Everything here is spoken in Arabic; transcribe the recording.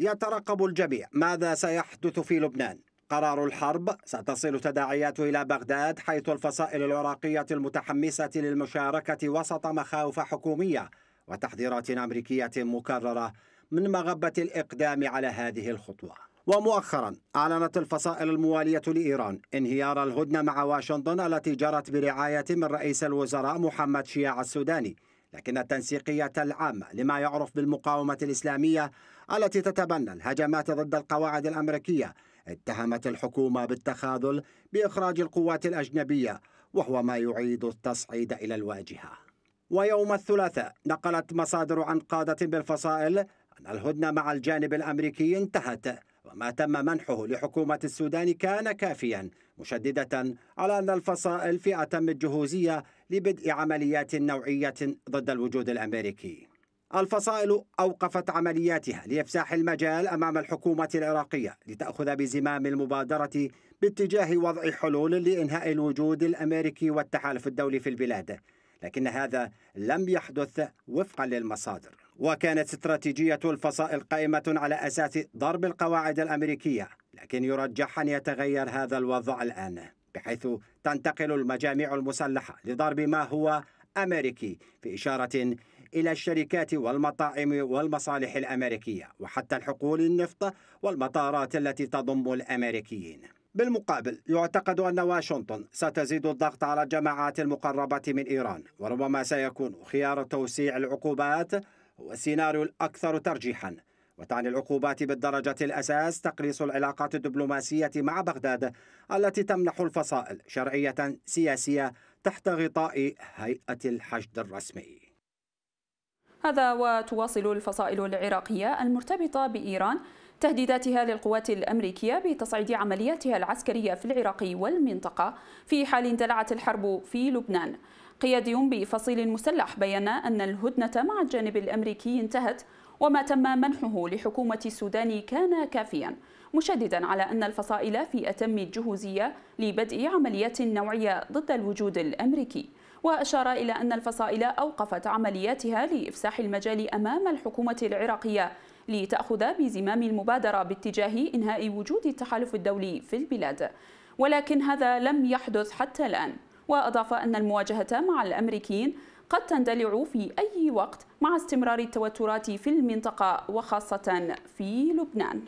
يترقب الجميع ماذا سيحدث في لبنان قرار الحرب ستصل تداعياته إلى بغداد حيث الفصائل العراقية المتحمسة للمشاركة وسط مخاوف حكومية وتحذيرات أمريكية مكررة من مغبة الإقدام على هذه الخطوة ومؤخرا أعلنت الفصائل الموالية لإيران انهيار الهدنة مع واشنطن التي جرت برعاية من رئيس الوزراء محمد شياع السوداني لكن التنسيقية العامة لما يعرف بالمقاومة الإسلامية التي تتبنى الهجمات ضد القواعد الأمريكية اتهمت الحكومة بالتخاذل بإخراج القوات الأجنبية وهو ما يعيد التصعيد إلى الواجهة ويوم الثلاثاء نقلت مصادر عن قادة بالفصائل أن الهدنة مع الجانب الأمريكي انتهت وما تم منحه لحكومة السودان كان كافيا مشددة على أن الفصائل في أتم الجهوزية لبدء عمليات نوعية ضد الوجود الأمريكي الفصائل أوقفت عملياتها لإفساح المجال أمام الحكومة العراقية لتأخذ بزمام المبادرة باتجاه وضع حلول لإنهاء الوجود الأمريكي والتحالف الدولي في البلاد لكن هذا لم يحدث وفقا للمصادر وكانت استراتيجية الفصائل قائمة على أساس ضرب القواعد الأمريكية لكن يرجح أن يتغير هذا الوضع الآن بحيث تنتقل المجاميع المسلحة لضرب ما هو أمريكي في إشارة إلى الشركات والمطاعم والمصالح الأمريكية وحتى الحقول النفط والمطارات التي تضم الأمريكيين بالمقابل يعتقد أن واشنطن ستزيد الضغط على الجماعات المقربة من إيران وربما سيكون خيار توسيع العقوبات هو السيناريو الأكثر ترجيحاً وتعني العقوبات بالدرجة الأساس تقليص العلاقات الدبلوماسية مع بغداد التي تمنح الفصائل شرعية سياسية تحت غطاء هيئة الحشد الرسمي هذا وتواصل الفصائل العراقية المرتبطة بإيران تهديداتها للقوات الأمريكية بتصعيد عملياتها العسكرية في العراق والمنطقة في حال اندلعت الحرب في لبنان قيادي بفصيل مسلح بين أن الهدنة مع الجانب الأمريكي انتهت وما تم منحه لحكومة السودان كان كافيا مشددا على أن الفصائل في أتم الجهوزية لبدء عمليات نوعية ضد الوجود الأمريكي وأشار إلى أن الفصائل أوقفت عملياتها لإفساح المجال أمام الحكومة العراقية لتأخذ بزمام المبادرة باتجاه إنهاء وجود التحالف الدولي في البلاد ولكن هذا لم يحدث حتى الآن وأضاف أن المواجهة مع الأمريكيين قد تندلع في أي وقت مع استمرار التوترات في المنطقة وخاصة في لبنان